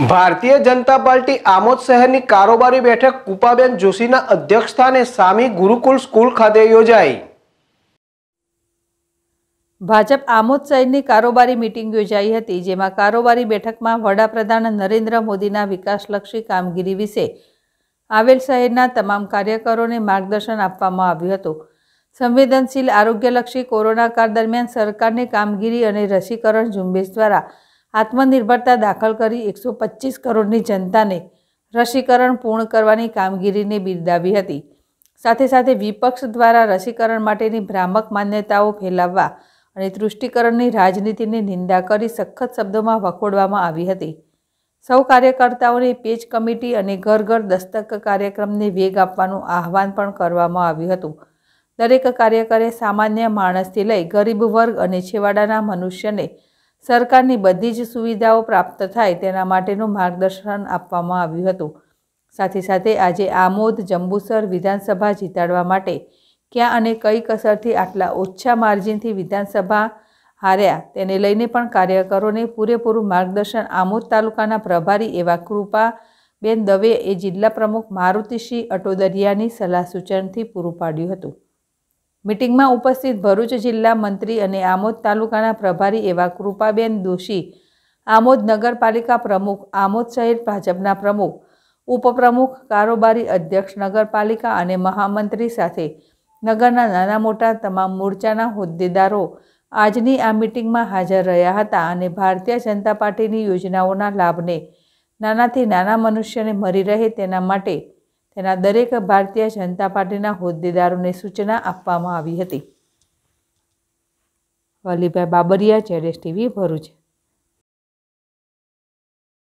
ભારતીય જનતા પાર્ટી આમોદ શહેરની કારોબારી બેઠક કુપાબેન જોશીના અધ્યક્ષસ્થાને સામી ગુરુકુલ સ્કૂલ ખાતે યોજાઈ ભાજપ આમોદ શહેરની કારોબારી મિટિંગ યોજાઈ હતી જેમાં કારોબારી બેઠકમાં વડાપ્રધાન નરેન્દ્ર મોદીના વિકાસલક્ષી કામગીરી વિશે આવેલ શહેરના તમામ કાર્યકરોને માર્ગદર્શન આપવામાં આવ્યું હતું સંવેદનશીલ આરોગ્યલક્ષી કોરોના કાળ દરમિયાન સરકારની કામગીરી અને રસીકરણ ઝુંબેશ દ્વારા આત્મનિર્ભરતા દાખલ કરી એકસો પચીસ કરોડની જનતાને રસીકરણ પૂર્ણ કરવાની કામગીરીને બિરદાવી હતી સાથે સાથે વિપક્ષ દ્વારા રસીકરણ માટેની ભ્રામક માન્યતાઓ ફેલાવવા અને તૃષ્ટિકરણની રાજનીતિની નિંદા કરી સખત શબ્દોમાં વખોડવામાં આવી હતી સૌ કાર્યકર્તાઓને પેજ કમિટી અને ઘર ઘર દસ્તક કાર્યક્રમને વેગ આપવાનું આહવાન પણ કરવામાં આવ્યું હતું દરેક કાર્યકરે સામાન્ય માણસથી લઈ ગરીબ વર્ગ અને છેવાડાના મનુષ્યને સરકારની બધી જ સુવિધાઓ પ્રાપ્ત થાય તેના માટેનું માર્ગદર્શન આપવામાં આવ્યું હતું સાથે સાથે આજે આમોદ જંબુસર વિધાનસભા જીતાડવા માટે ક્યાં અને કઈ કસરથી આટલા ઓછા માર્જિનથી વિધાનસભા હાર્યા તેને લઈને પણ કાર્યકરોને પૂરેપૂરું માર્ગદર્શન આમોદ તાલુકાના પ્રભારી એવા કૃપાબેન દવે એ જિલ્લા પ્રમુખ મારુતિસિંહ અટોદરિયાની સલાહ સૂચનથી પૂરું પાડ્યું હતું મિટિંગમાં ઉપસ્થિત ભરૂચ જિલ્લા મંત્રી અને આમોદ તાલુકાના પ્રભારી એવા કૃપાબેન દોશી આમોદ નગરપાલિકા પ્રમુખ આમોદ શહેર ભાજપના પ્રમુખ ઉપપ્રમુખ કારોબારી અધ્યક્ષ નગરપાલિકા અને મહામંત્રી સાથે નગરના નાના મોટા તમામ મોરચાના હોદ્દેદારો આજની આ મિટિંગમાં હાજર રહ્યા હતા અને ભારતીય જનતા પાર્ટીની યોજનાઓના લાભને નાનાથી નાના મનુષ્યને મળી રહે તેના માટે તેના દરેક ભારતીય જનતા પાર્ટીના હોદ્દેદારોને સૂચના આપવામાં આવી હતી વલીભાઈ બાબરિયા જેડેશ ટીવી ભરૂચ